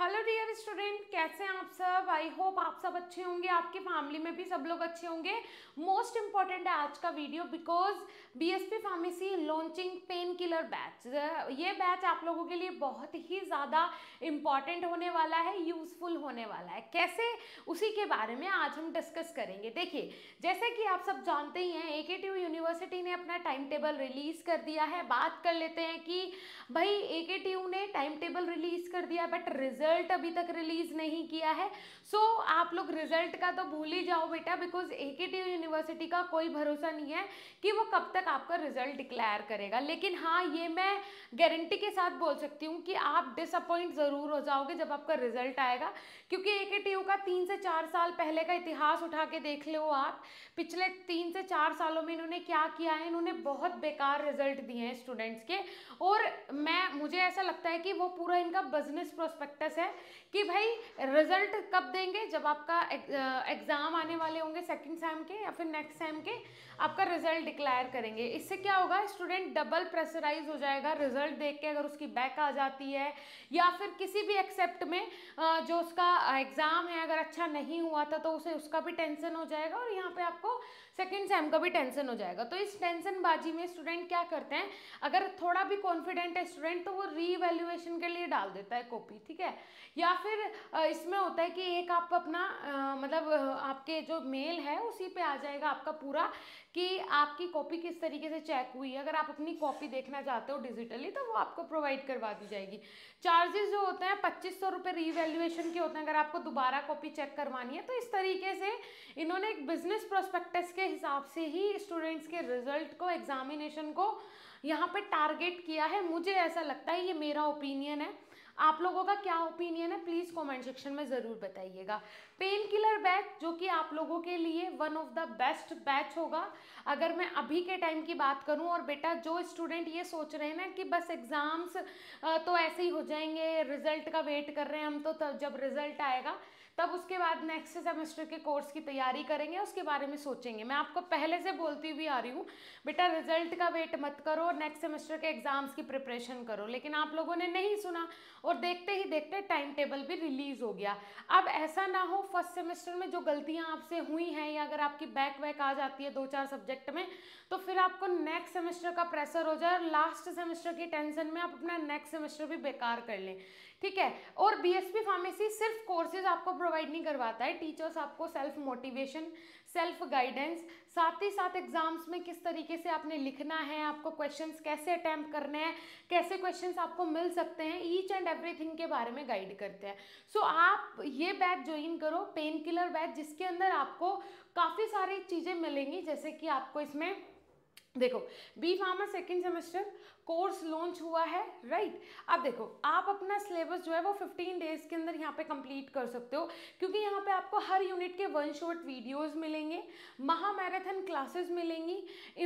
Hello dear student कैसे हैं आप सब आई होप आप सब अच्छे होंगे आपके फैमिली में भी सब लोग अच्छे होंगे मोस्ट इम्पॉर्टेंट है आज का video because BSP pharmacy launching pain killer batch ये बैच आप लोगों के लिए बहुत ही ज़्यादा इम्पॉर्टेंट होने वाला है यूज़फुल होने वाला है कैसे उसी के बारे में आज हम डिस्कस करेंगे देखिए जैसे कि आप सब जानते ही हैं ए के यूनिवर्सिटी ने अपना टाइम टेबल रिलीज़ कर दिया है बात कर लेते हैं कि भाई ए ने टाइम टेबल रिलीज़ कर दिया बट रिजल्ट रिजल्ट अभी तक रिलीज नहीं किया है सो so, आप लोग रिजल्ट का तो भूल ही जाओ बेटा बिकॉज ए के टी यूनिवर्सिटी का कोई भरोसा नहीं है कि वो कब तक आपका रिजल्ट डिक्लेयर करेगा लेकिन हाँ ये मैं गारंटी के साथ बोल सकती हूँ कि आप डिसअपॉइंट ज़रूर हो जाओगे जब आपका रिजल्ट आएगा क्योंकि ए का तीन से चार साल पहले का इतिहास उठा के देख लो आप पिछले तीन से चार सालों में इन्होंने क्या किया है इन्होंने बहुत बेकार रिजल्ट दिए हैं स्टूडेंट्स के और मैं मुझे ऐसा लगता है कि वो पूरा इनका बिजनेस प्रोस्पेक्टस है कि भाई रिजल्ट कब देंगे जब आपका एग्ज़ाम आने वाले होंगे सेकंड सेम के या फिर नेक्स्ट सेम के आपका रिजल्ट डिक्लेयर करेंगे इससे क्या होगा स्टूडेंट डबल प्रेशराइज हो जाएगा रिजल्ट देख के अगर उसकी बैक आ जाती है या फिर किसी भी एक्सेप्ट में जो उसका एग्ज़ाम है अगर अच्छा नहीं हुआ था तो उसे उसका भी टेंशन हो जाएगा और यहाँ पर आपको सेकेंड सेम का भी टेंशन हो जाएगा तो इस टेंशनबाजी में स्टूडेंट क्या करते हैं अगर थोड़ा भी कॉन्फिडेंट है स्टूडेंट तो वो रीवेल्यूएशन के लिए डाल देता है कॉपी ठीक है या फिर इसमें होता है कि एक आप अपना मतलब आपके जो मेल है उसी पे आ जाएगा आपका पूरा कि आपकी कॉपी किस तरीके से चेक हुई है अगर आप अपनी कॉपी देखना चाहते हो डिजिटली तो वो आपको प्रोवाइड करवा दी जाएगी चार्जेस जो होते हैं पच्चीस सौ रुपये रीवेल्यूएशन के होते हैं अगर आपको दोबारा कॉपी चेक करवानी है तो इस तरीके से इन्होंने एक बिजनेस प्रोस्पेक्टस के हिसाब से ही स्टूडेंट्स के रिजल्ट को एग्जामिनेशन को यहाँ पे टारगेट किया है मुझे ऐसा लगता है ये मेरा ओपिनियन है आप लोगों का क्या ओपिनियन है प्लीज़ कमेंट सेक्शन में ज़रूर बताइएगा पेन किलर बैच जो कि आप लोगों के लिए one of the best batch होगा अगर मैं अभी के टाइम की बात करूं और बेटा जो स्टूडेंट ये सोच रहे हैं ना कि बस एग्ज़ाम्स तो ऐसे ही हो जाएंगे रिजल्ट का वेट कर रहे हैं हम तो तब जब रिजल्ट आएगा तब उसके बाद नेक्स्ट सेमेस्टर के कोर्स की तैयारी करेंगे उसके बारे में सोचेंगे मैं आपको पहले से बोलती हुई आ रही हूँ बेटा रिजल्ट का वेट मत करो नेक्स्ट सेमेस्टर के एग्ज़ाम्स की प्रिपरेशन करो लेकिन आप लोगों ने नहीं सुना और देखते ही देखते टाइम टेबल भी रिलीज़ हो गया अब ऐसा ना हो फर्स्ट सेमेस्टर में जो गलतियां आपसे हुई हैं या अगर आपकी बैक वैक आ जाती है दो चार सब्जेक्ट में तो फिर आपको नेक्स्ट सेमेस्टर का प्रेशर हो जाए और लास्ट सेमेस्टर की टेंशन में आप अपना नेक्स्ट सेमेस्टर भी बेकार कर लें ठीक है और बीएसपी फार्मेसी सिर्फ कोर्सेज आपको प्रोवाइड नहीं करवाता है टीचर्स आपको सेल्फ मोटिवेशन सेल्फ गाइडेंस साथ ही साथ एग्जाम्स में किस तरीके से आपने लिखना है आपको क्वेश्चंस कैसे अटैम्प्ट करने हैं कैसे क्वेश्चंस आपको मिल सकते हैं ईच एंड एवरीथिंग के बारे में गाइड करते हैं सो so, आप ये बैच ज्वाइन करो पेन किलर बैच जिसके अंदर आपको काफ़ी सारी चीज़ें मिलेंगी जैसे कि आपको इसमें देखो B pharma second semester course launch हुआ है राइट right? अब देखो आप अपना सिलेबस जो है वो 15 डेज के अंदर यहाँ पे कंप्लीट कर सकते हो क्योंकि यहाँ पे आपको हर यूनिट के वन शॉट वीडियोस मिलेंगे महा मैराथन क्लासेस मिलेंगी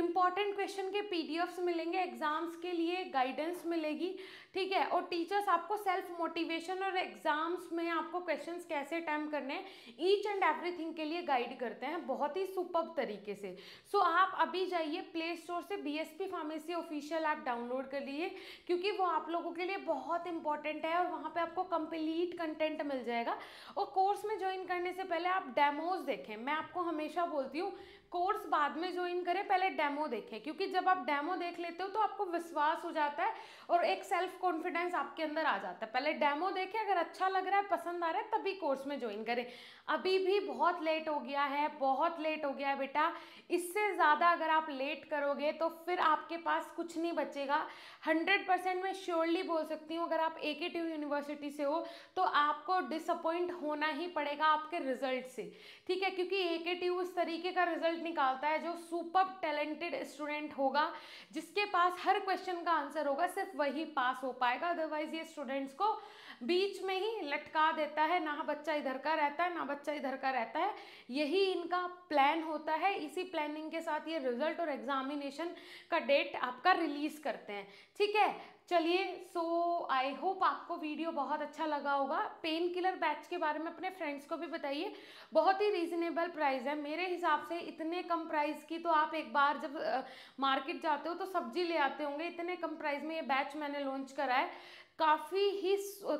इंपॉर्टेंट क्वेश्चन के पीडीएफ्स मिलेंगे एग्जाम्स के लिए गाइडेंस मिलेगी ठीक है और टीचर्स आपको सेल्फ मोटिवेशन और एग्जाम्स में आपको क्वेश्चन कैसे अटैम्प करने हैं ईच एंड एवरी के लिए गाइड करते हैं बहुत ही सुपब तरीके से सो so, आप अभी जाइए प्ले स्टोर से B S pharmacy official app download download कर लीजिए क्योंकि वो आप लोगों के लिए बहुत इंपॉर्टेंट है और वहाँ पर आपको कंप्लीट कंटेंट मिल जाएगा और कोर्स में ज्वाइन करने से पहले आप डेमोज देखें मैं आपको हमेशा बोलती हूँ कोर्स बाद में ज्वाइन करें पहले डेमो देखें क्योंकि जब आप डेमो देख लेते हो तो आपको विश्वास हो जाता है और एक सेल्फ कॉन्फिडेंस आपके अंदर आ जाता है पहले डेमो देखें अगर अच्छा लग रहा है पसंद आ रहा है तभी कोर्स में ज्वाइन करें अभी भी बहुत लेट हो गया है बहुत लेट हो गया है बेटा इससे ज़्यादा अगर आप लेट करोगे तो फिर आपके पास कुछ नहीं बचेगा हंड्रेड परसेंट मैं श्योरली बोल सकती हूँ अगर आप ए के यूनिवर्सिटी से हो तो आपको डिसअपॉइंट होना ही पड़ेगा आपके रिजल्ट से ठीक है क्योंकि ए के उस तरीके का रिजल्ट निकालता है जो सुपर टैलेंटेड स्टूडेंट होगा जिसके पास हर क्वेश्चन का आंसर होगा सिर्फ वही पास हो पाएगा अदरवाइज ये स्टूडेंट्स को बीच में ही लटका देता है ना बच्चा इधर का रहता है ना बच्चा इधर का रहता है यही इनका प्लान होता है इसी प्लानिंग के साथ ये रिजल्ट और एग्जामिनेशन का डेट आपका रिलीज़ करते हैं ठीक है चलिए सो आई होप आपको वीडियो बहुत अच्छा लगा होगा पेन किलर बैच के बारे में अपने फ्रेंड्स को भी बताइए बहुत ही रीजनेबल प्राइस है मेरे हिसाब से इतने कम प्राइस की तो आप एक बार जब मार्केट जाते हो तो सब्जी ले आते होंगे इतने कम प्राइस में ये बैच मैंने लॉन्च करा है काफ़ी ही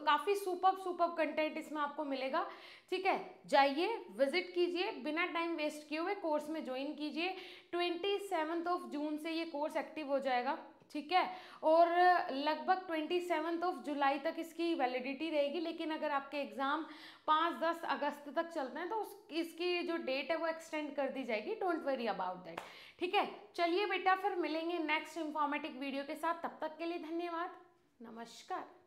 काफ़ी सुपर सुपर कंटेंट इसमें आपको मिलेगा ठीक है जाइए विजिट कीजिए बिना टाइम वेस्ट किए हुए कोर्स में ज्वाइन कीजिए ट्वेंटी सेवन्थ ऑफ जून से ये कोर्स एक्टिव हो जाएगा ठीक है और लगभग ट्वेंटी सेवन्थ ऑफ जुलाई तक इसकी वैलिडिटी रहेगी लेकिन अगर आपके एग्ज़ाम पाँच दस अगस्त तक चलते हैं तो उस इसकी जो डेट है वो एक्सटेंड कर दी जाएगी डोंट वरी अबाउट दैट ठीक है चलिए बेटा फिर मिलेंगे नेक्स्ट इन्फॉर्मेटिव वीडियो के साथ तब तक के लिए धन्यवाद नमस्कार